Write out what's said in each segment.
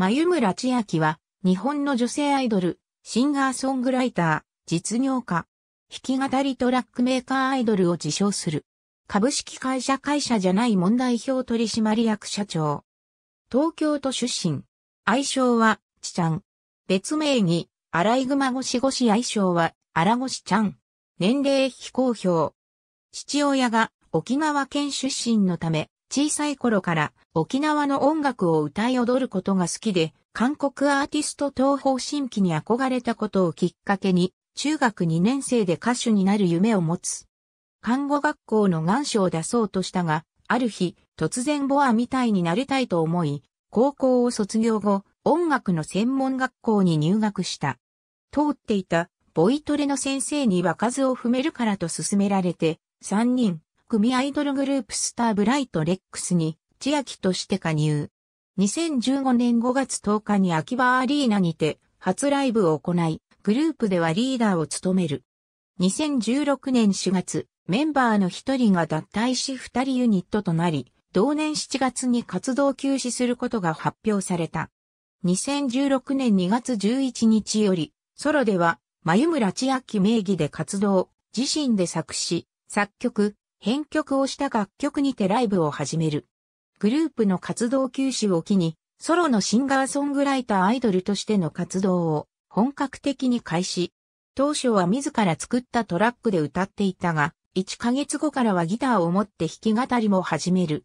眉村千秋は、日本の女性アイドル、シンガーソングライター、実業家、弾き語りトラックメーカーアイドルを自称する。株式会社会社じゃない問題表取締役社長。東京都出身。愛称は、ちちゃん。別名に、アライグマゴシゴシ愛称は、アラゴシちゃん。年齢非公表。父親が沖縄県出身のため、小さい頃から沖縄の音楽を歌い踊ることが好きで、韓国アーティスト東方神起に憧れたことをきっかけに、中学2年生で歌手になる夢を持つ。看護学校の願書を出そうとしたが、ある日、突然ボアみたいになりたいと思い、高校を卒業後、音楽の専門学校に入学した。通っていたボイトレの先生には数を踏めるからと勧められて、3人、組アイドルグループスターブライトレックスに、千秋として加入。2015年5月10日に秋葉アリーナにて、初ライブを行い、グループではリーダーを務める。2016年4月、メンバーの一人が脱退し二人ユニットとなり、同年7月に活動休止することが発表された。2016年2月11日より、ソロでは、眉村千秋名義で活動、自身で作詞、作曲、編曲をした楽曲にてライブを始める。グループの活動休止を機に、ソロのシンガーソングライターアイドルとしての活動を本格的に開始。当初は自ら作ったトラックで歌っていたが、1ヶ月後からはギターを持って弾き語りも始める。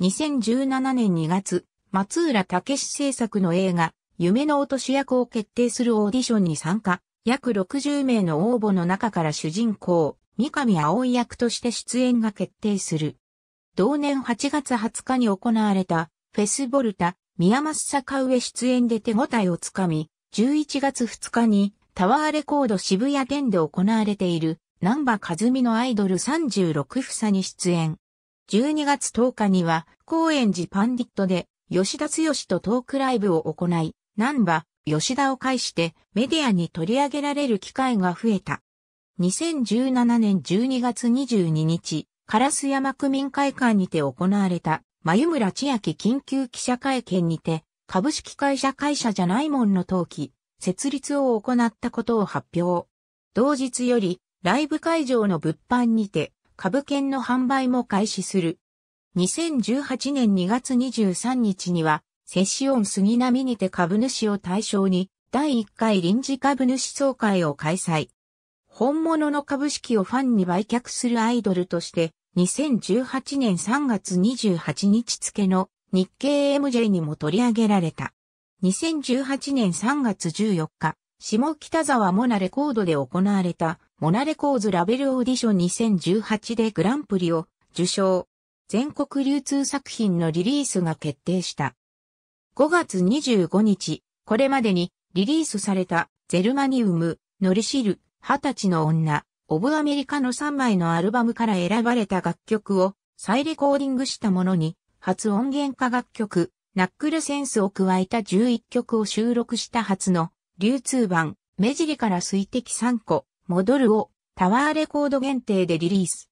2017年2月、松浦武史制作の映画、夢の音主役を決定するオーディションに参加、約60名の応募の中から主人公、三上葵役として出演が決定する。同年8月20日に行われたフェスボルタ宮益坂上出演で手応えをつかみ、11月2日にタワーレコード渋谷店で行われている南波和美のアイドル36房に出演。12月10日には高円寺パンディットで吉田剛とトークライブを行い、南波、吉田を介してメディアに取り上げられる機会が増えた。2017年12月22日、カラス山区民会館にて行われた、眉村千秋緊急記者会見にて、株式会社会社じゃないもんの登記、設立を行ったことを発表。同日より、ライブ会場の物販にて、株券の販売も開始する。2018年2月23日には、セシオン杉並にて株主を対象に、第1回臨時株主総会を開催。本物の株式をファンに売却するアイドルとして、2018年3月28日付の日経 MJ にも取り上げられた。2018年3月14日、下北沢モナレコードで行われたモナレコーズラベルオーディション2018でグランプリを受賞。全国流通作品のリリースが決定した。5月25日、これまでにリリースされたゼルマニウム、ノリシル、二十歳の女、オブアメリカの3枚のアルバムから選ばれた楽曲を再レコーディングしたものに、初音源化楽曲、ナックルセンスを加えた11曲を収録した初の流通版、目尻から水滴3個、戻るをタワーレコード限定でリリース。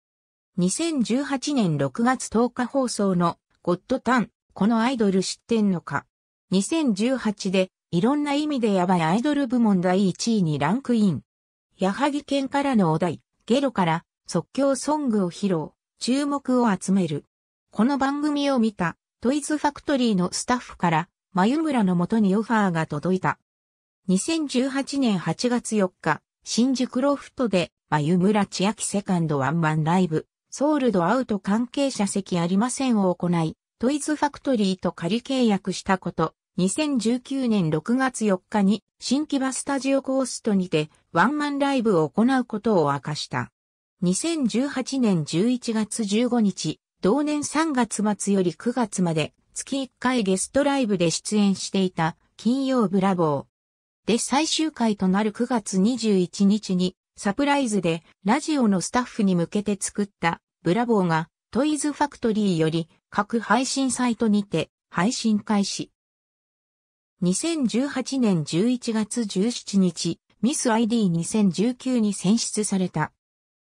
2018年6月10日放送のゴッドタン、このアイドル知ってんのか。2018でいろんな意味でやばいアイドル部門第1位にランクイン。矢作県からのお題、ゲロから即興ソングを披露、注目を集める。この番組を見たトイズファクトリーのスタッフから眉村のもとにオファーが届いた。2018年8月4日、新宿ロフトで眉村千秋セカンドワンマンライブ、ソールドアウト関係者席ありませんを行い、トイズファクトリーと仮契約したこと、2019年6月4日に新木場スタジオコーストにてワンマンライブを行うことを明かした。2018年11月15日、同年3月末より9月まで月1回ゲストライブで出演していた金曜ブラボー。で最終回となる9月21日にサプライズでラジオのスタッフに向けて作ったブラボーがトイズファクトリーより各配信サイトにて配信開始。2018年11月17日、ミス ID2019 に選出された。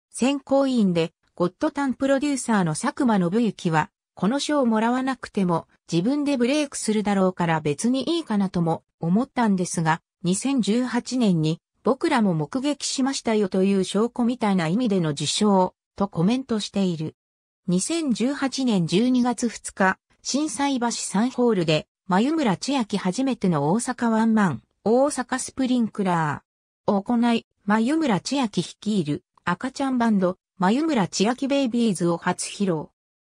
選考委員でゴッドタンプロデューサーの佐久間信之は、この賞をもらわなくても自分でブレイクするだろうから別にいいかなとも思ったんですが、2018年に僕らも目撃しましたよという証拠みたいな意味での受賞とコメントしている。2018年12月2日、震災橋3ホールで、眉村千秋初めての大阪ワンマン、大阪スプリンクラー。を行い、眉村千秋率いる赤ちゃんバンド、眉村千秋ベイビーズを初披露。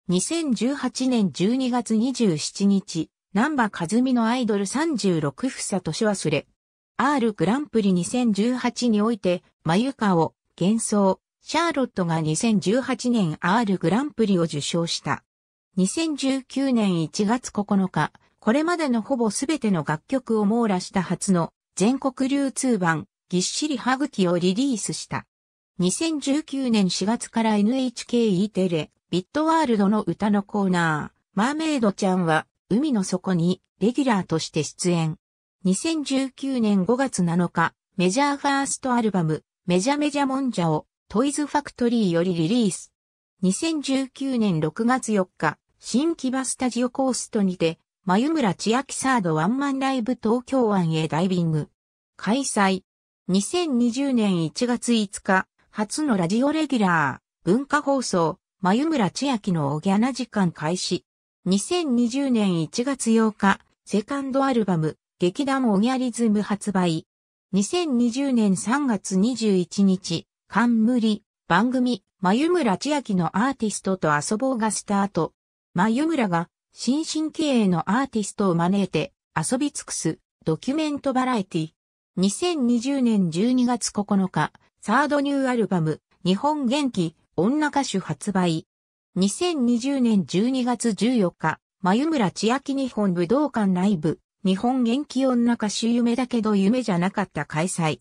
2018年12月27日、南波和美のアイドル36房年忘れ。R グランプリ2018において、眉香を、幻想、シャーロットが2018年 R グランプリを受賞した。2019年1月9日、これまでのほぼすべての楽曲を網羅した初の全国流通版ぎっしり歯茎をリリースした。2019年4月から NHKE テレ、ビットワールドの歌のコーナー、マーメイドちゃんは海の底にレギュラーとして出演。2019年5月7日、メジャーファーストアルバム、メジャメジャモンジャをトイズファクトリーよりリリース。2019年6月4日、新木場スタジオコーストにて、眉村千秋サードワンマンライブ東京湾へダイビング。開催。2020年1月5日、初のラジオレギュラー、文化放送、眉村千秋のおギャな時間開始。2020年1月8日、セカンドアルバム、劇団オギャリズム発売。2020年3月21日、冠、番組、眉村千秋のアーティストと遊ぼうがスタート。眉村が、新進気鋭のアーティストを招いて、遊び尽くす、ドキュメントバラエティ。2020年12月9日、サードニューアルバム、日本元気、女歌手発売。2020年12月14日、眉村千秋日本武道館ライブ、日本元気女歌手夢だけど夢じゃなかった開催。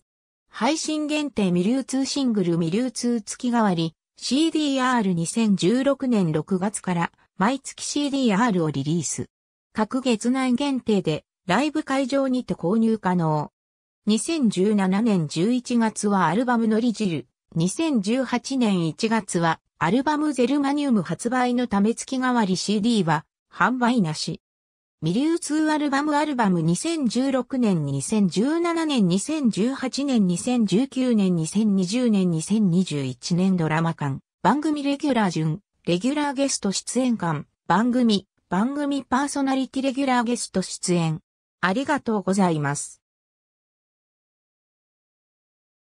配信限定未流通シングル未流通月替わり、CDR2016 年6月から毎月 CDR をリリース。各月内限定でライブ会場にて購入可能。2017年11月はアルバムのリジル、2018年1月はアルバムゼルマニウム発売のため月替わり CD は販売なし。ミリュー2アルバムアルバム2016年2017年2018年2019年2020年2021年ドラマ館番組レギュラー順レギュラーゲスト出演館番組番組パーソナリティレギュラーゲスト出演ありがとうございます。